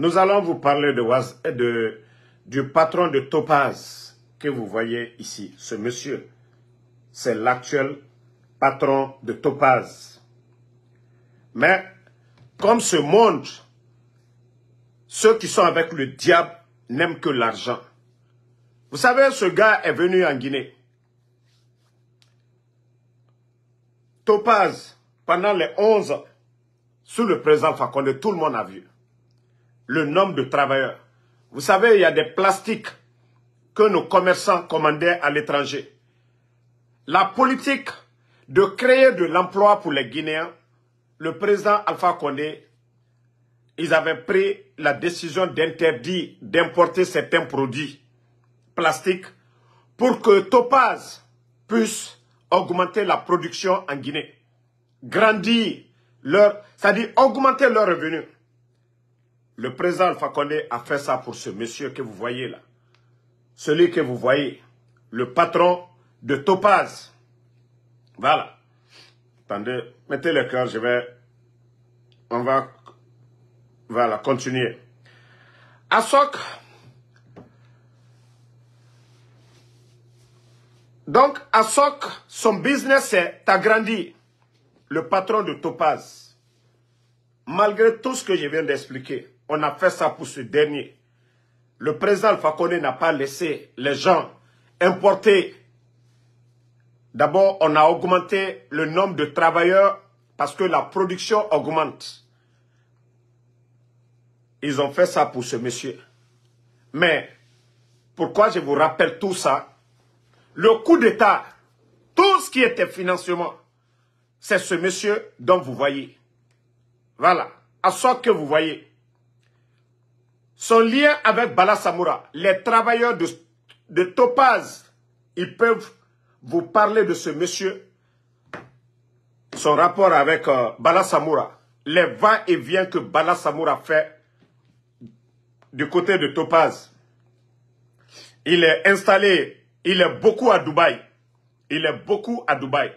Nous allons vous parler de, de, du patron de Topaz que vous voyez ici, ce monsieur. C'est l'actuel patron de Topaz. Mais comme ce monde, ceux qui sont avec le diable n'aiment que l'argent. Vous savez, ce gars est venu en Guinée. Topaz, pendant les 11 ans, sous le président Fakonde, tout le monde a vu le nombre de travailleurs. Vous savez, il y a des plastiques que nos commerçants commandaient à l'étranger. La politique de créer de l'emploi pour les Guinéens, le président Alpha Condé, ils avaient pris la décision d'interdire d'importer certains produits plastiques pour que Topaz puisse augmenter la production en Guinée, grandir leur, c'est-à-dire augmenter leurs revenus. Le président Alpha a fait ça pour ce monsieur que vous voyez là. Celui que vous voyez, le patron de Topaz. Voilà. Attendez, mettez le cœur, je vais... On va... Voilà, continuer. Asok. Donc, Asok, son business s'est agrandi. Le patron de Topaz. Malgré tout ce que je viens d'expliquer, on a fait ça pour ce dernier. Le président Alpha n'a pas laissé les gens importer. D'abord, on a augmenté le nombre de travailleurs parce que la production augmente. Ils ont fait ça pour ce monsieur. Mais pourquoi je vous rappelle tout ça Le coup d'État, tout ce qui était financement, c'est ce monsieur dont vous voyez. Voilà, à ce que vous voyez. Son lien avec Bala Samoura, les travailleurs de, Topaz, ils peuvent vous parler de ce monsieur, son rapport avec balasamura, euh, Bala les va-et-vient que Bala Samoura fait du côté de Topaz. Il est installé, il est beaucoup à Dubaï. Il est beaucoup à Dubaï.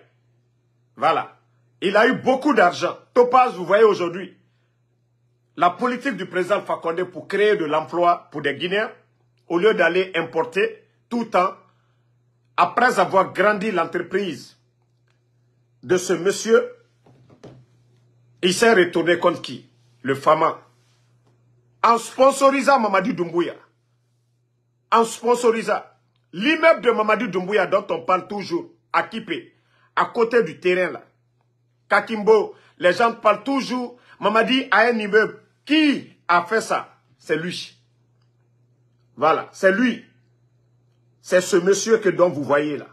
Voilà. Il a eu beaucoup d'argent. Topaz, vous voyez aujourd'hui, la politique du président Fakonde pour créer de l'emploi pour des Guinéens, au lieu d'aller importer tout temps, après avoir grandi l'entreprise de ce monsieur, il s'est retourné contre qui Le FAMA. En sponsorisant Mamadi Doumbouya, en sponsorisant l'immeuble de Mamadi Doumbouya dont on parle toujours, à Kipé, à côté du terrain là, Kakimbo, les gens parlent toujours, Mamadi a un immeuble qui a fait ça C'est lui. Voilà, c'est lui. C'est ce monsieur que dont vous voyez là.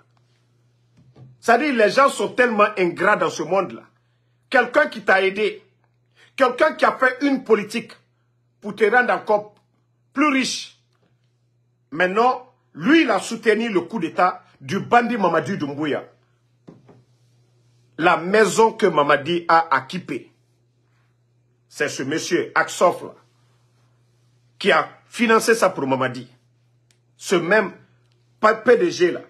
C'est-à-dire les gens sont tellement ingrats dans ce monde-là. Quelqu'un qui t'a aidé, quelqu'un qui a fait une politique pour te rendre encore plus riche. Maintenant, lui, il a soutenu le coup d'État du bandit Mamadi Doumbouya. La maison que Mamadi a équipée c'est ce monsieur Aksof qui a financé ça pour Mamadi. Ce même PDG là.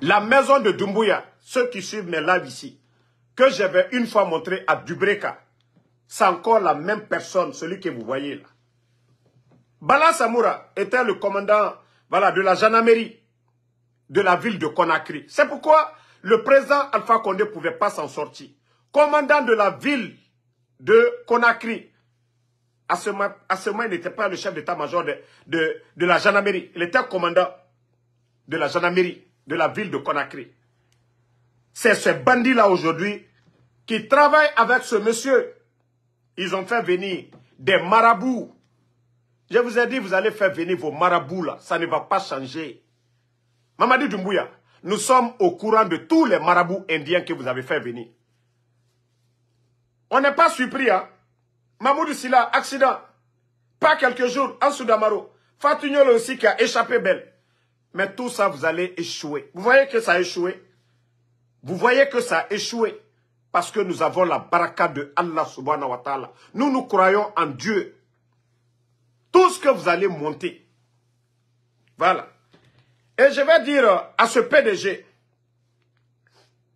La maison de Dumbuya, ceux qui suivent mes lives ici, que j'avais une fois montré à Dubreka, c'est encore la même personne, celui que vous voyez là. Bala Samoura était le commandant de la gendarmerie de la ville de Conakry. C'est pourquoi le président Alpha Condé ne pouvait pas s'en sortir. Commandant de la ville de Conakry. À ce, moment, il n'était pas le chef d'état-major de, de, la gendarmerie. Il était commandant de la gendarmerie de la ville de Conakry. C'est ce bandit-là aujourd'hui qui travaille avec ce monsieur. Ils ont fait venir des marabouts. Je vous ai dit, vous allez faire venir vos marabouts là. Ça ne va pas changer. Mamadi Dumbuya, nous sommes au courant de tous les marabouts indiens que vous avez fait venir. On n'est pas surpris. Hein? Mamoudou Silla, accident. Pas quelques jours, en Soudamaro. Fatignol aussi qui a échappé belle. Mais tout ça, vous allez échouer. Vous voyez que ça a échoué Vous voyez que ça a échoué Parce que nous avons la baraka de Allah subhanahu wa ta'ala. Nous, nous croyons en Dieu. Tout ce que vous allez monter. Voilà. Et je vais dire euh, à ce PDG,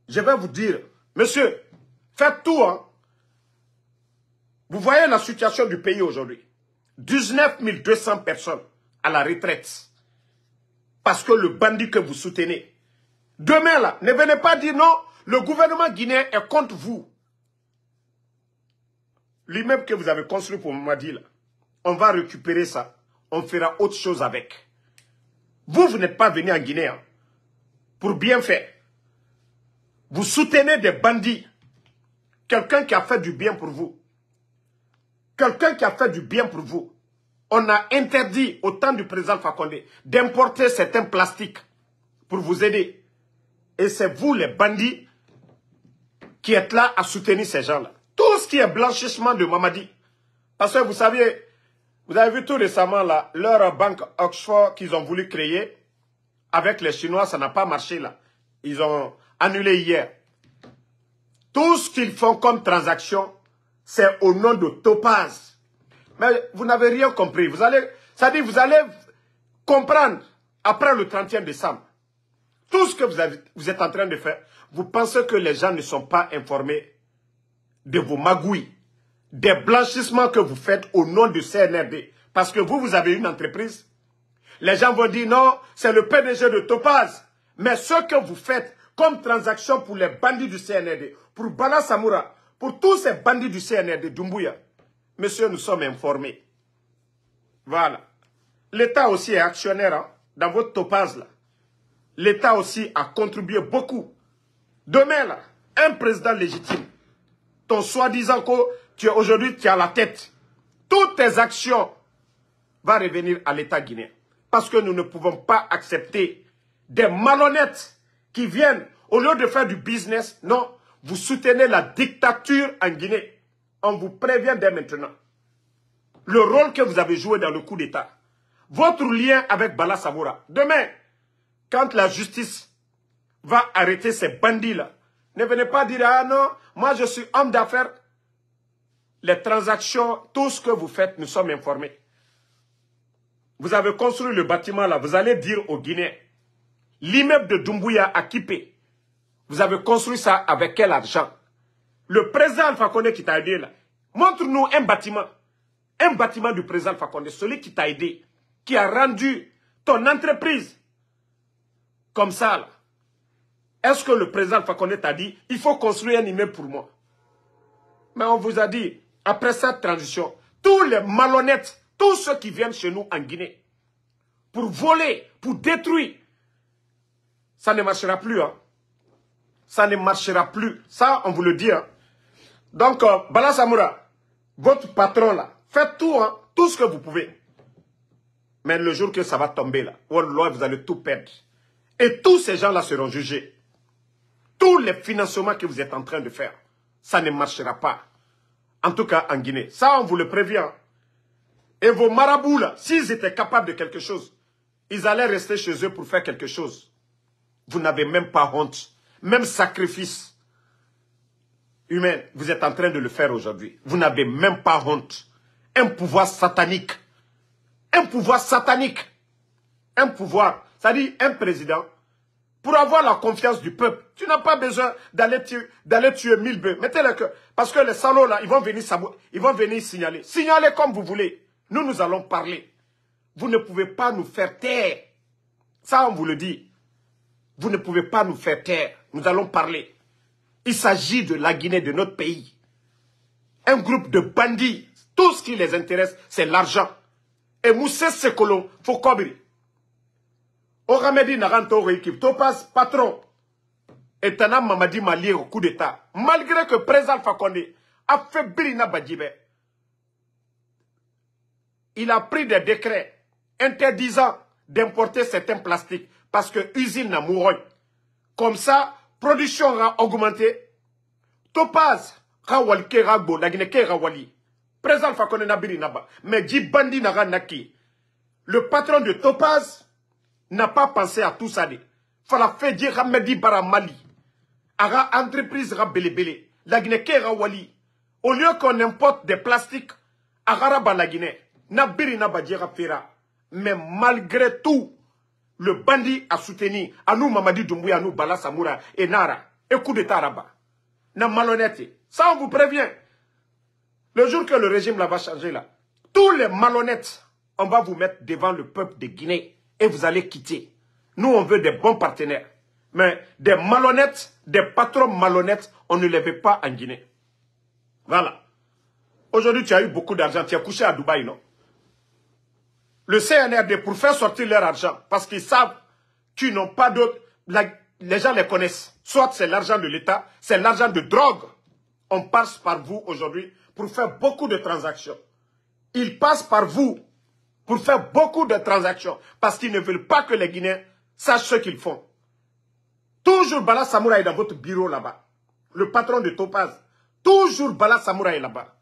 je vais vous dire, monsieur, faites tout, hein, vous voyez la situation du pays aujourd'hui. 19 200 personnes à la retraite. Parce que le bandit que vous soutenez. Demain, là, ne venez pas dire non, le gouvernement guinéen est contre vous. L'immeuble que vous avez construit pour Mamadi, là, on va récupérer ça. On fera autre chose avec. Vous, vous n'êtes pas venu en Guinée hein, pour bien faire. Vous soutenez des bandits. Quelqu'un qui a fait du bien pour vous. Quelqu'un qui a fait du bien pour vous. On a interdit au temps du président Fakonde d'importer certains plastiques pour vous aider. Et c'est vous les bandits qui êtes là à soutenir ces gens-là. Tout ce qui est blanchissement de Mamadi. Parce que vous savez, vous avez vu tout récemment là, leur banque Oxford qu'ils ont voulu créer avec les Chinois, ça n'a pas marché là. Ils ont annulé hier. Tout ce qu'ils font comme transaction, c'est au nom de Topaz. Mais vous n'avez rien compris. Vous allez, ça dit, vous allez comprendre après le 31 décembre. Tout ce que vous, avez, vous êtes en train de faire, vous pensez que les gens ne sont pas informés de vos magouilles, des blanchissements que vous faites au nom du CNRD. Parce que vous, vous avez une entreprise. Les gens vont dire non, c'est le PDG de Topaz. Mais ce que vous faites comme transaction pour les bandits du CNRD, pour Bala Samoura, pour tous ces bandits du CNR de Dumbuya, monsieur, nous sommes informés. Voilà. L'État aussi est actionnaire hein, dans votre topaz là. L'État aussi a contribué beaucoup. Demain là, un président légitime, ton soi-disant que tu es aujourd'hui, tu as la tête. Toutes tes actions vont revenir à l'État guinéen. Parce que nous ne pouvons pas accepter des malhonnêtes qui viennent, au lieu de faire du business, non, vous soutenez la dictature en Guinée. On vous prévient dès maintenant. Le rôle que vous avez joué dans le coup d'État. Votre lien avec Bala Samoura. Demain, quand la justice va arrêter ces bandits-là, ne venez pas dire, ah non, moi je suis homme d'affaires. Les transactions, tout ce que vous faites, nous sommes informés. Vous avez construit le bâtiment là, vous allez dire aux Guinéens, l'immeuble de Dumbuya a vous avez construit ça avec quel argent Le président Alpha qui t'a aidé là, montre-nous un bâtiment. Un bâtiment du président Alpha celui qui t'a aidé, qui a rendu ton entreprise comme ça là. Est-ce que le président Alpha t'a dit, il faut construire un immeuble pour moi Mais on vous a dit, après cette transition, tous les malhonnêtes, tous ceux qui viennent chez nous en Guinée, pour voler, pour détruire, ça ne marchera plus. Hein? ça ne marchera plus. Ça, on vous le dit. Hein. Donc, euh, Bala votre patron là, faites tout, hein, tout ce que vous pouvez. Mais le jour que ça va tomber là, oh, vous allez tout perdre. Et tous ces gens-là seront jugés. Tous les financements que vous êtes en train de faire, ça ne marchera pas. En tout cas, en Guinée. Ça, on vous le prévient. Hein. Et vos marabouts, là, s'ils étaient capables de quelque chose, ils allaient rester chez eux pour faire quelque chose. Vous n'avez même pas honte même sacrifice humain, vous êtes en train de le faire aujourd'hui. Vous n'avez même pas honte. Un pouvoir satanique. Un pouvoir satanique. Un pouvoir, c'est-à-dire un président, pour avoir la confiance du peuple, tu n'as pas besoin d'aller tuer, tuer mille bœufs. Mettez-le que, parce que les salauds là, ils vont venir, ils vont venir signaler. Signalez comme vous voulez. Nous, nous allons parler. Vous ne pouvez pas nous faire taire. Ça, on vous le dit. Vous ne pouvez pas nous faire taire. Nous allons parler. Il s'agit de la Guinée, de notre pays. Un groupe de bandits. Tout ce qui les intéresse, c'est l'argent. Et Moussa Sekolo, Fokobri. Oramedi Naranto équipe. Topaz, patron. Et Tana Mamadi Mali au coup d'État. Malgré que président Fakonde a fait Birina Badjibé. Il a pris des décrets interdisant d'importer certains plastiques parce que usine n'a Comme ça, production a augmenté. Topaz, rawalke ragbo, la wali Présent fakone nabiri naba. Mais Bandi Nara naki. Le patron de Topaz n'a pas pensé à tout ça. Fala fedji ramadi bara mali. Aga entreprise ra belebele. Nagineke rawali. Au lieu qu'on importe des plastiques, la Guinée, Nabiri Nabadjera Fera. Mais malgré tout, le bandit a soutenu Anou Mamadi Doumbouya, Anou Bala Samoura et Nara. Et coup d'État Na Ça, on vous prévient. Le jour que le régime là va changer, là, tous les malhonnêtes, on va vous mettre devant le peuple de Guinée et vous allez quitter. Nous, on veut des bons partenaires. Mais des malhonnêtes, des patrons malhonnêtes, on ne les veut pas en Guinée. Voilà. Aujourd'hui, tu as eu beaucoup d'argent. Tu as couché à Dubaï, non le CNRD pour faire sortir leur argent, parce qu'ils savent qu'ils n'ont pas d'autres. Les gens les connaissent. Soit c'est l'argent de l'État, c'est l'argent de drogue. On passe par vous aujourd'hui pour faire beaucoup de transactions. Ils passent par vous pour faire beaucoup de transactions, parce qu'ils ne veulent pas que les Guinéens sachent ce qu'ils font. Toujours Bala Samouraï dans votre bureau là-bas. Le patron de Topaz. Toujours Bala Samouraï là-bas.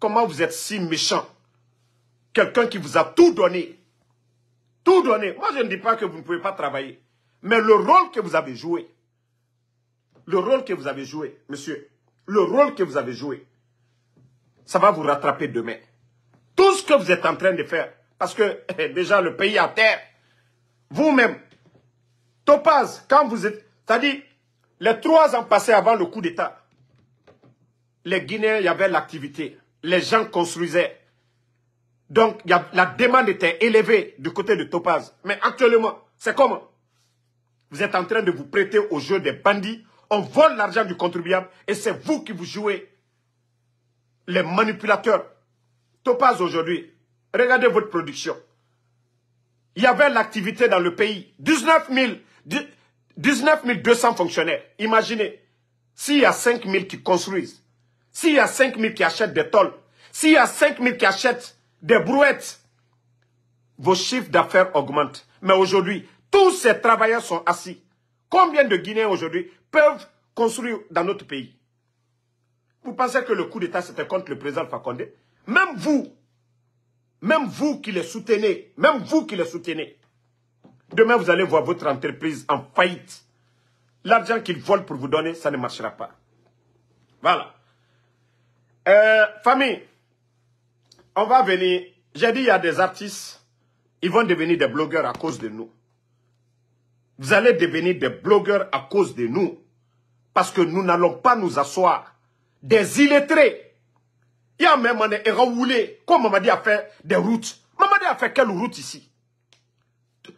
Comment vous êtes si méchant Quelqu'un qui vous a tout donné. Tout donné. Moi, je ne dis pas que vous ne pouvez pas travailler. Mais le rôle que vous avez joué, le rôle que vous avez joué, monsieur, le rôle que vous avez joué, ça va vous rattraper demain. Tout ce que vous êtes en train de faire, parce que déjà le pays à terre, vous-même, Topaz, quand vous êtes, c'est-à-dire les trois ans passés avant le coup d'État, les Guinéens, il y avait l'activité. Les gens construisaient. Donc, la demande était élevée du côté de Topaz. Mais actuellement, c'est comment Vous êtes en train de vous prêter au jeu des bandits. On vole l'argent du contribuable et c'est vous qui vous jouez les manipulateurs. Topaz aujourd'hui, regardez votre production. Il y avait l'activité dans le pays. 19, 200 fonctionnaires. Imaginez, s'il y a 5 000 qui construisent, s'il y a 5 000 qui achètent des tôles, s'il y a 5 000 qui achètent des brouettes, vos chiffres d'affaires augmentent. Mais aujourd'hui, tous ces travailleurs sont assis. Combien de Guinéens aujourd'hui peuvent construire dans notre pays Vous pensez que le coup d'État, c'était contre le président Fakonde Même vous, même vous qui les soutenez, même vous qui les soutenez, demain vous allez voir votre entreprise en faillite. L'argent qu'ils volent pour vous donner, ça ne marchera pas. Voilà. Euh, famille, on va venir. J'ai dit, il y a des artistes, ils vont devenir des blogueurs à cause de nous. Vous allez devenir des blogueurs à cause de nous. Parce que nous n'allons pas nous asseoir. Des illettrés. Il y a même un enroulé. Comme dit, a fait des routes. dit, a fait quelle route ici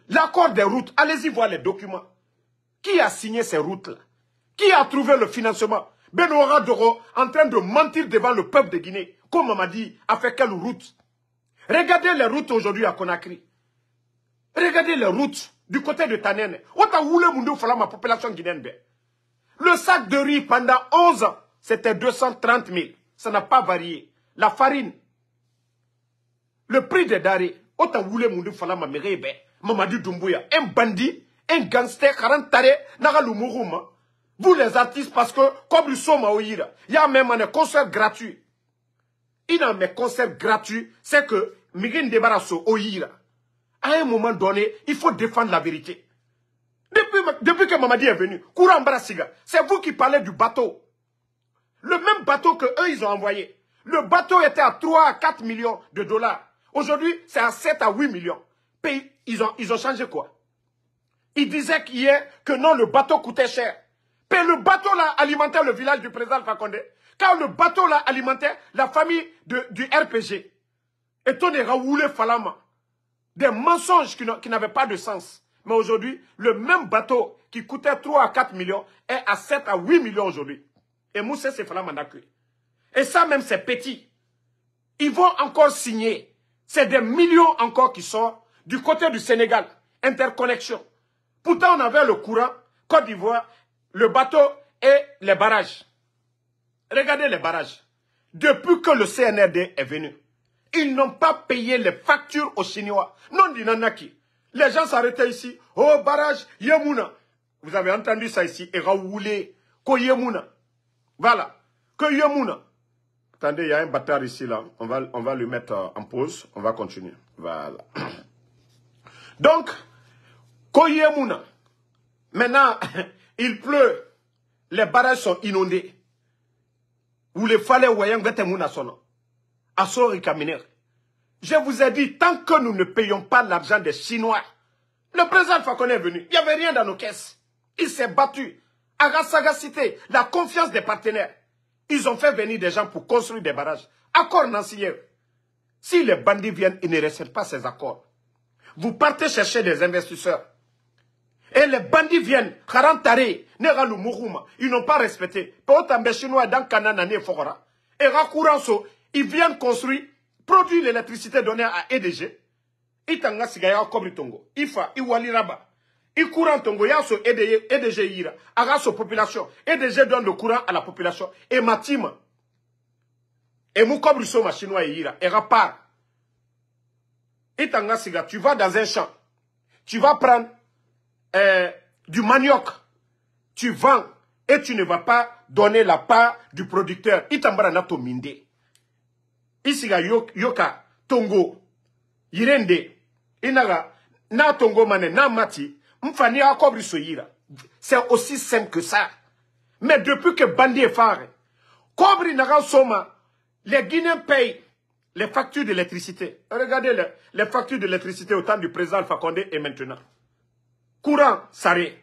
L'accord des routes, allez-y voir les documents. Qui a signé ces routes-là Qui a trouvé le financement Benoît Doro en train de mentir devant le peuple de Guinée comme on m'a dit, a fait quelle route Regardez les routes aujourd'hui à Conakry. Regardez les routes du côté de Tanen. ma population guinéenne. Le sac de riz pendant 11 ans, c'était 230 000. Ça n'a pas varié. La farine, le prix des darés, autant voulez mère ma mère. Mamadi Doumbouya, un bandit, un gangster, le Vous les artistes, parce que comme nous sommes à Oïra, il y a même un concert gratuit. Il a mes concepts gratuits, c'est que Miguel Debarasso, Oyira, à un moment donné, il faut défendre la vérité. Depuis, que Mamadi est venu, courant Siga, c'est vous qui parlez du bateau. Le même bateau que eux, ils ont envoyé. Le bateau était à 3 à 4 millions de dollars. Aujourd'hui, c'est à 7 à 8 millions. Pays, ils ont, ils ont changé quoi Ils disaient hier que non, le bateau coûtait cher. Mais le bateau là alimentait le village du président Fakonde le bateau là alimentait la famille du RPG, et on est raoulé falama. Des mensonges qui n'avaient pas de sens. Mais aujourd'hui, le même bateau qui coûtait 3 à 4 millions est à 7 à 8 millions aujourd'hui. Et Moussa, c'est falama Et ça même, c'est petit. Ils vont encore signer. C'est des millions encore qui sortent du côté du Sénégal. Interconnexion. Pourtant, on avait le courant, Côte d'Ivoire, le bateau et les barrages. Regardez les barrages. Depuis que le CNRD est venu, ils n'ont pas payé les factures aux Chinois. Non, qui. Les gens s'arrêtaient ici. Oh, barrage, Yemouna. Vous avez entendu ça ici. Et Raoulé, Ko Voilà. Koyemouna. Attendez, il y a un bâtard ici, là. On va, on le mettre en pause. On va continuer. Voilà. Donc, Koyemuna. Maintenant, il pleut. Les barrages sont inondés les vous fale vete mouna À Asori kaminer. Je vous ai dit, tant que nous ne payons pas l'argent des Chinois, le président Fakone est venu, il n'y avait rien dans nos caisses. Il s'est battu. À la sagacité, la confiance des partenaires. Ils ont fait venir des gens pour construire des barrages. Accord non Si les bandits viennent, ils ne respectent pas ces accords. Vous partez chercher des investisseurs. Et les bandits viennent, Kharantare, Neralu Muruma. ils n'ont pas respecté. Potambe chinois dans Kananane Fora, Et Rakuranso, ils viennent construire, produire l'électricité donnée à EDG. Itanga Sigaya Kobri Tongo, Ifa, Iwali Raba. I courant Tongo, so EDG e Ira, Araso population. EDG donne le courant à la population. Et Matima, et Moukobri Soma chinois Ira, et Rapar. Tanga Siga, tu vas dans un champ, tu vas prendre euh, du manioc, tu vends et tu ne vas pas donner la part du producteur. Itambara Isiga yoka tongo yirende inaga na tongo mane na mati mfani akobri soyira. C'est aussi simple que ça. Mais depuis que Bandi est phare, Kobri naga soma, les Guinéens payent les factures d'électricité. Regardez les, les factures d'électricité au temps du président Alpha et maintenant courant Saré,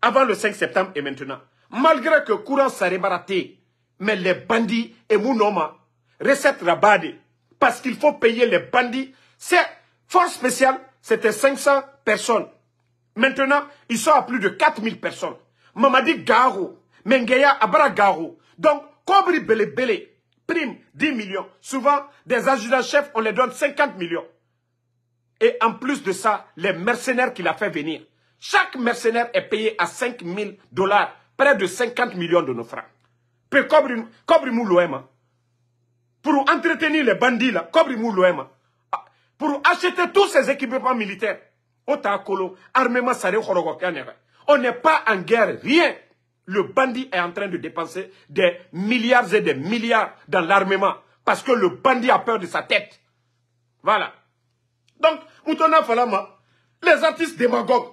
avant le 5 septembre et maintenant, malgré que courant Saré baraté, mais les bandits et Mounoma, la hein, rabade, parce qu'il faut payer les bandits, c'est force spéciale, c'était 500 personnes. Maintenant, ils sont à plus de 4000 personnes. Mamadi Garo, Mengeya Abra Garo. Donc, Kobri Bele Bele, prime 10 millions. Souvent, des adjudants-chefs, on les donne 50 millions. Et en plus de ça, les mercenaires qu'il a fait venir. Chaque mercenaire est payé à 5 000 dollars, près de 50 millions de nos francs. pour entretenir les bandits, ah, pour acheter tous ces équipements militaires, on n'est pas en guerre, rien. Le bandit est en train de dépenser des milliards et des milliards dans l'armement parce que le bandit a peur de sa tête. Voilà. Donc, Moutona Falama, les artistes démagogues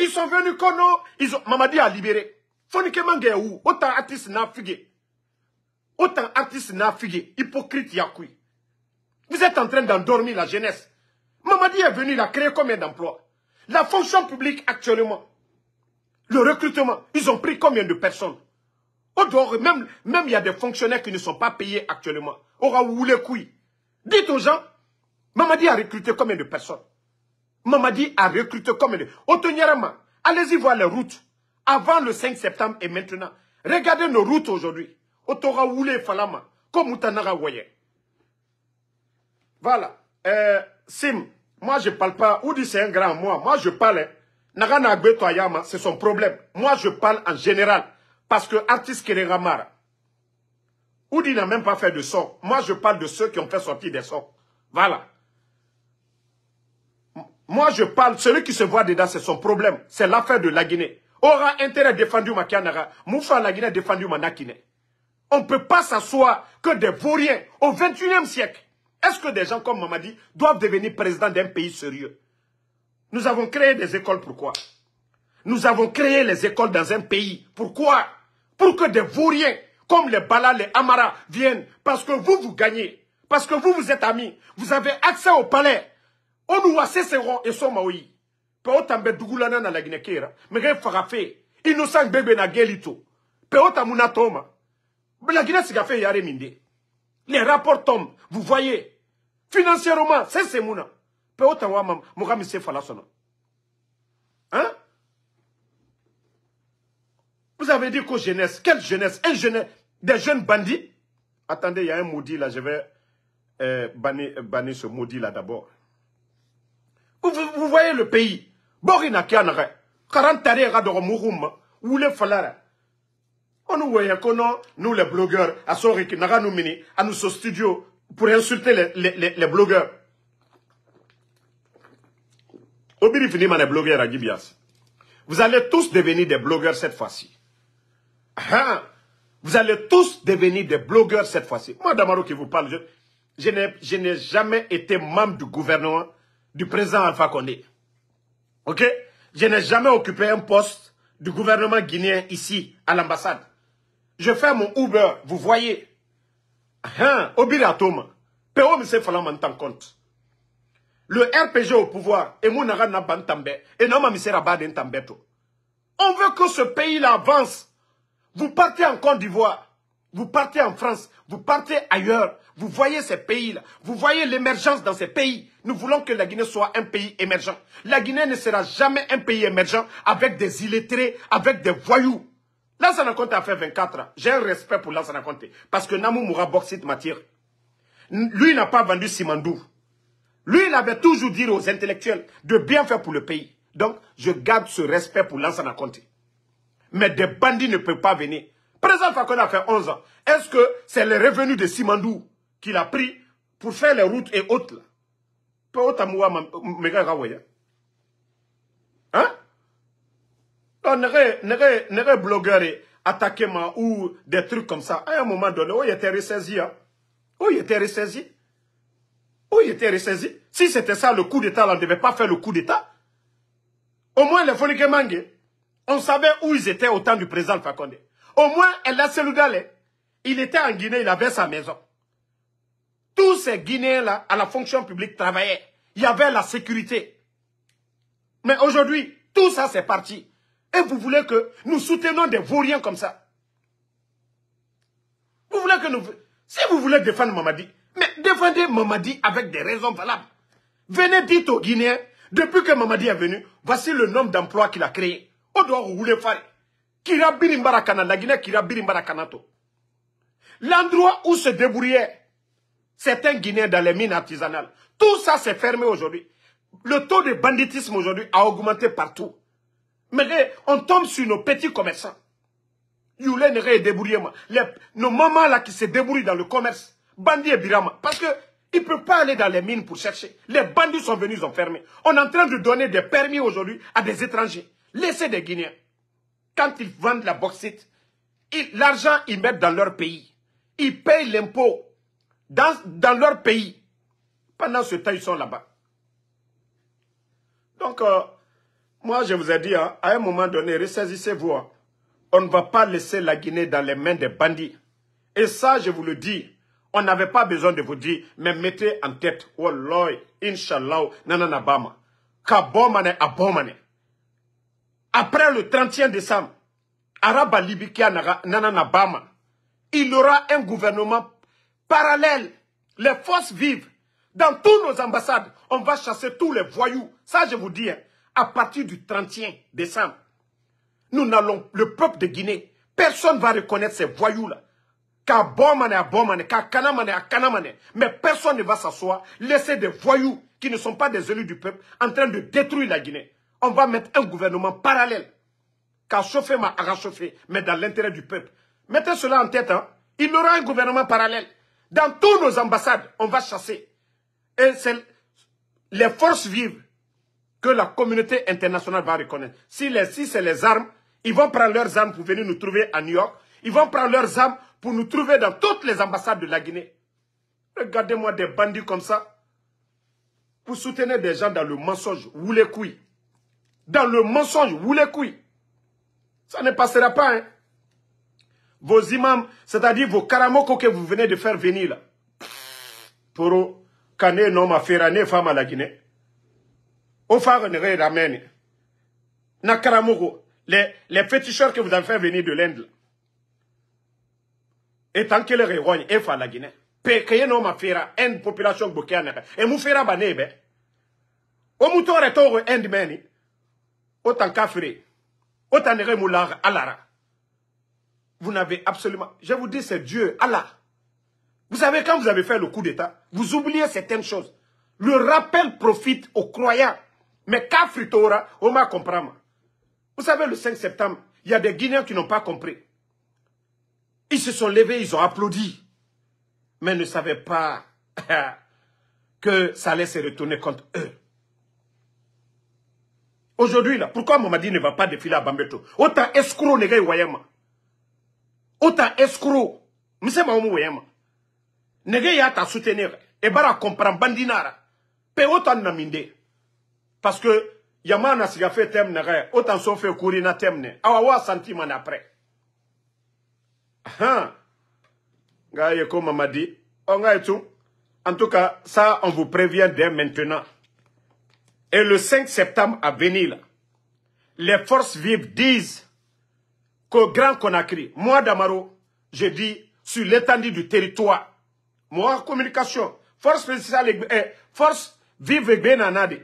ils sont venus kono ils ont mamadi a libéré Foniquement, d'artistes n'ont autant artistes Autant n'a hypocrite ya vous êtes en train d'endormir la jeunesse mamadi est venu il a créé combien d'emplois la fonction publique actuellement le recrutement ils ont pris combien de personnes au dehors même il y a des fonctionnaires qui ne sont pas payés actuellement aura oule couille. Dites aux gens, Mamadi a recruté combien de personnes Mamadi a recruté combien de... allez-y voir les routes. Avant le 5 septembre et maintenant. Regardez nos routes aujourd'hui. Otora Woulé Falama, comme utanara voyait. Voilà. Euh, Sim, moi je parle pas. Oudi c'est un grand moi. Moi je parle. Hein. c'est son problème. Moi je parle en général. Parce que artiste Ramara. Oudi n'a même pas fait de sort. Moi, je parle de ceux qui ont fait sortir des sorts. Voilà. Moi, je parle, celui qui se voit dedans, c'est son problème. C'est l'affaire de la Guinée. Aura intérêt défendu ma Kianara. Moufa la Guinée défendu ma On ne peut pas s'asseoir que des vauriens au 21e siècle. Est-ce que des gens comme Mamadi doivent devenir président d'un pays sérieux Nous avons créé des écoles, pourquoi Nous avons créé les écoles dans un pays. Pourquoi Pour que des vauriens comme les Bala, les Amara viennent, parce que vous, vous gagnez, parce que vous, vous êtes amis, vous avez accès au palais. On nous seront et son maoui. Peo mais dugulana na la ginekera, Ils nous innocent bébé na gelito. Peo tamuna toma. La Guinée fait yare minde. Les rapports tombent, vous voyez. Financièrement, c'est ce mouna. Peo tamwa mam, mouga se Hein? Vous avez dit qu'aux jeunesse, quelle jeunesse Un jeunesse, des jeunes bandits. Attendez, il y a un maudit là, je vais euh, bannir, euh, bannir, ce maudit là d'abord. Vous, voyez le pays. Borina Kianare, 40 tarés de Mouroum, ou le Falara. On nous voyait que nous les blogueurs, à nous mini, à nous ce studio, pour insulter les, les, les, les blogueurs. Obiri finit les blogueurs à Gibias. Vous allez tous devenir des blogueurs cette fois-ci. Ah, ah. Vous allez tous devenir des blogueurs cette fois-ci. Moi, Damaro, qui vous parle, je, n'ai jamais été membre du gouvernement du président Alpha Condé. OK Je n'ai jamais occupé un poste du gouvernement guinéen ici, à l'ambassade. Je fais mon Uber, vous voyez. Hein, Atom. Péo, m'en compte. Le RPG au pouvoir, et mon n'a et non, On veut que ce pays-là avance. Vous partez en Côte d'Ivoire, vous partez en France, vous partez ailleurs, vous voyez ces pays-là, vous voyez l'émergence dans ces pays. Nous voulons que la Guinée soit un pays émergent. La Guinée ne sera jamais un pays émergent avec des illettrés, avec des voyous. Lansana Conte a fait 24 ans. J'ai un respect pour Lansana Conte. Parce que Namou Moura Boksit m'attire. Lui n'a pas vendu Simandou. Lui, il avait toujours dit aux intellectuels de bien faire pour le pays. Donc, je garde ce respect pour Lansana Conte mais des bandits ne peuvent pas venir. Président qu'on a fait 11 ans. Est-ce que c'est le revenu de Simandou qu'il a pris pour faire les routes et autres là Hein Donc, nest bloguer, blogueur attaqué ou des trucs comme ça. À un moment donné, où oh, il était ressaisi. Hein? Où oh, il était ressaisi. Où oh, il était ressaisi. Si c'était ça le coup d'État, on ne devait pas faire le coup d'État. Au moins, les foligemangues. On savait où ils étaient au temps du président Fakonde. Au moins, El Seloudale, il était en Guinée, il avait sa maison. Tous ces Guinéens-là, à la fonction publique, travaillaient. Il y avait la sécurité. Mais aujourd'hui, tout ça, c'est parti. Et vous voulez que nous soutenions des vauriens comme ça Vous voulez que nous... Si vous voulez défendre Mamadi, mais défendez Mamadi avec des raisons valables. Venez dites aux Guinéens, depuis que Mamadi est venu, voici le nombre d'emplois qu'il a créé vous faire, la Guinée to l'endroit où se débrouillaient certains Guinéens dans les mines artisanales tout ça s'est fermé aujourd'hui le taux de banditisme aujourd'hui a augmenté partout mais on tombe sur nos petits commerçants nos mamans là qui se débrouillent dans le commerce bandits et birama parce que ne peuvent pas aller dans les mines pour chercher. Les bandits sont venus enfermer. On est en train de donner des permis aujourd'hui à des étrangers. Laissez des Guinéens. Quand ils vendent la bauxite, l'argent, ils mettent dans leur pays. Ils payent l'impôt dans, dans, leur pays. Pendant ce temps, ils sont là-bas. Donc, euh, moi, je vous ai dit, hein, à un moment donné, ressaisissez-vous. Hein. on ne va pas laisser la Guinée dans les mains des bandits. Et ça, je vous le dis, on n'avait pas besoin de vous dire, mais mettez en tête, Obama, oh, Inch'Allah, nananabama. Kabomane abomane après le 31 décembre, Araba Libikia Nana il y aura un gouvernement parallèle. Les forces vivent. Dans toutes nos ambassades, on va chasser tous les voyous. Ça, je vous dis, hein, à partir du 31 décembre, nous n'allons, le peuple de Guinée, personne ne va reconnaître ces voyous-là. Car à Bomane, car à Kanamane. Mais personne ne va s'asseoir, laisser des voyous qui ne sont pas des élus du peuple en train de détruire la Guinée on va mettre un gouvernement parallèle. Car chauffer m'a mais dans l'intérêt du peuple. Mettez cela en tête, hein. il aura un gouvernement parallèle. Dans toutes nos ambassades, on va chasser. Et c'est les forces vives que la communauté internationale va reconnaître. Si, les, si c'est les armes, ils vont prendre leurs armes pour venir nous trouver à New York. Ils vont prendre leurs armes pour nous trouver dans toutes les ambassades de la Guinée. Regardez-moi des bandits comme ça. Pour soutenir des gens dans le mensonge ou les couilles dans le mensonge, vous les couilles. Ça ne passera pas. Hein. Vos imams, c'est-à-dire vos karamoko que vous venez de faire venir là. Pour kané non ma une femme à la Guinée. Au phare ne ramène. Na karamoko, les, les féticheurs que vous avez fait venir de l'Inde. Et tant que les rejoignent, et fa la Guinée. Pekeye non ma fera, une population la Et mou fera banebe. Au mouton retour, end meni autant qu'à autant moulara alara. Vous n'avez absolument, je vous dis, c'est Dieu, Allah. Vous savez, quand vous avez fait le coup d'État, vous oubliez certaines choses. Le rappel profite aux croyants. Mais Kafritora, on m'a compris. Vous savez, le 5 septembre, il y a des Guinéens qui n'ont pas compris. Ils se sont levés, ils ont applaudi. Mais ne savaient pas que ça allait se retourner contre eux. Aujourd'hui, là, pourquoi Mamadi ne va pas défiler à Bambeto Autant escroc, n'est-ce pas Autant escroc. Monsieur Mahomou Wayama. N'est-ce pas ta soutenir Et bara comprend bandinara. Pe autant minde, Parce que Yama n'a fait thème Autant son fait courir na thème Awa Awawa ah, sentiment après. Ah, hein? Nga Comme Mamadi. Oh, en tout cas, ça, on vous prévient dès maintenant. Et le 5 septembre à venir, les forces vives disent que Grand Conakry, moi Damaro, je dis sur l'étendue du territoire, moi communication, force eh, force vive Benanade.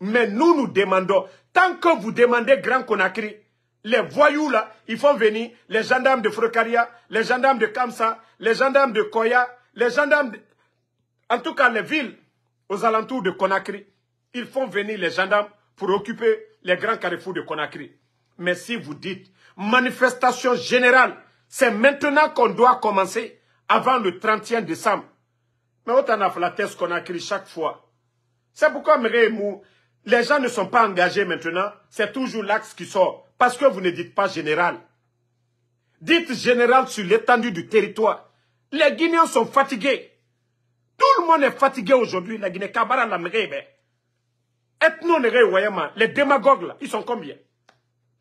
Mais nous, nous demandons, tant que vous demandez Grand Conakry, les voyous là, ils font venir les gendarmes de Frecaria, les gendarmes de Kamsa, les gendarmes de Koya, les gendarmes, en tout cas les villes aux alentours de Conakry ils font venir les gendarmes pour occuper les grands carrefours de Conakry. Mais si vous dites manifestation générale, c'est maintenant qu'on doit commencer avant le 31 décembre. Mais autant a la thèse Conakry chaque fois. C'est pourquoi les gens ne sont pas engagés maintenant. C'est toujours l'axe qui sort. Parce que vous ne dites pas général. Dites général sur l'étendue du territoire. Les Guinéens sont fatigués. Tout le monde est fatigué aujourd'hui. La Guinée, Kabara, la ben, ethno Wayama, les démagogues ils sont combien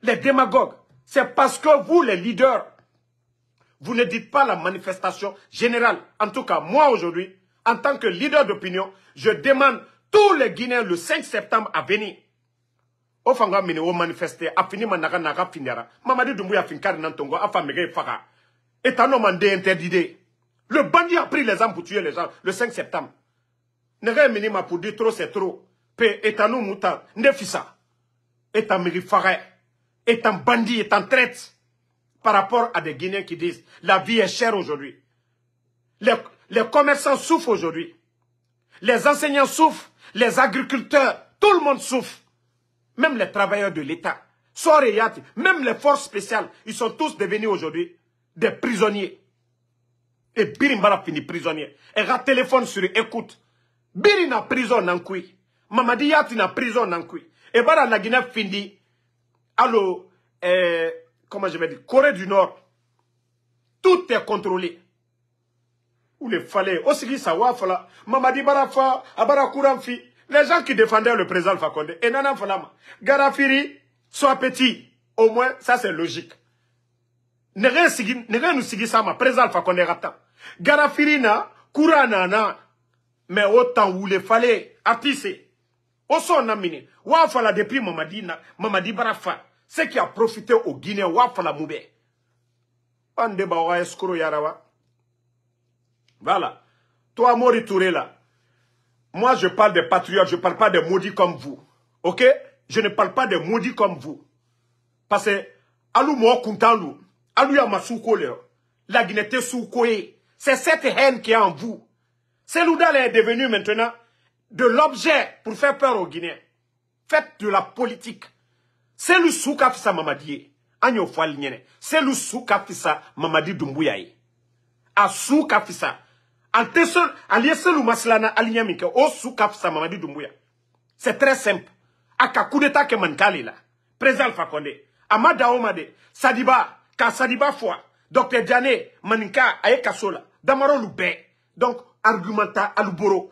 Les démagogues, c'est parce que vous les leaders, vous ne dites pas la manifestation générale. En tout cas, moi aujourd'hui, en tant que leader d'opinion, je demande tous les Guinéens le 5 septembre à venir. Au fanga a managa naga Mamadi Doumbouya finkari nantongo, a Et non mandé Le bandit a pris les armes pour tuer les gens le 5 septembre. nerey mini ma pour dire trop c'est trop pe ne muta ça. étant mérifaret, étant bandit, en traite par rapport à des Guinéens qui disent la vie est chère aujourd'hui. Les, commerçants souffrent aujourd'hui. Les enseignants souffrent. Les agriculteurs, tout le monde souffre. Même les travailleurs de l'État, Soréat, même les forces spéciales, ils sont tous devenus aujourd'hui des prisonniers. Et Birimbara finit prisonnier. Et téléphone sur écoute. Birina prison en couille mamadi yati na prison nankui et bara la guinée findi allo eh, comment je vais dire corée du nord tout est contrôlé où les fallait aussi ça wafala mamadi barafa abara kouranfi les gens qui défendaient le président Fakonde et nana falama garafiri soit petit au moins ça c'est logique ne rien ne nous sigi ça ma président Fakonde rapta garafiri na courant na mais autant où les fallait artiste Oso namine, wafala depuis Mamadi, Mamadi Barafa, ce qui a profité au Guinée, wafala moube. Pande bawa eskuro yarawa. Voilà. Toi, Mori Touré, là. Moi, je parle des patriotes, je ne parle pas des maudits comme vous. Ok Je ne parle pas des maudits comme vous. Parce que, alou mo allou alou ma soukole. la Guinée te soukoye. C'est cette haine qui est en vous. C'est l'ouda est devenu maintenant de l'objet pour faire peur aux Guinéens. Faites de la politique. C'est le soukafisa Mamadié. C'est le soukafisa Mamadi Doumbouyaye. A soukafisa. Altesol, seul ou maslana alinyamike. au soukafisa Mamadi Doumbouya. C'est très simple. A coup d'état que mankali là. Président Fakonde. Amada Omade. Sadiba. Ka Sadiba Foua. Docteur Diane, Maninka. Aye Kasola. Damaro Loubé. Donc, argumenta Aluboro.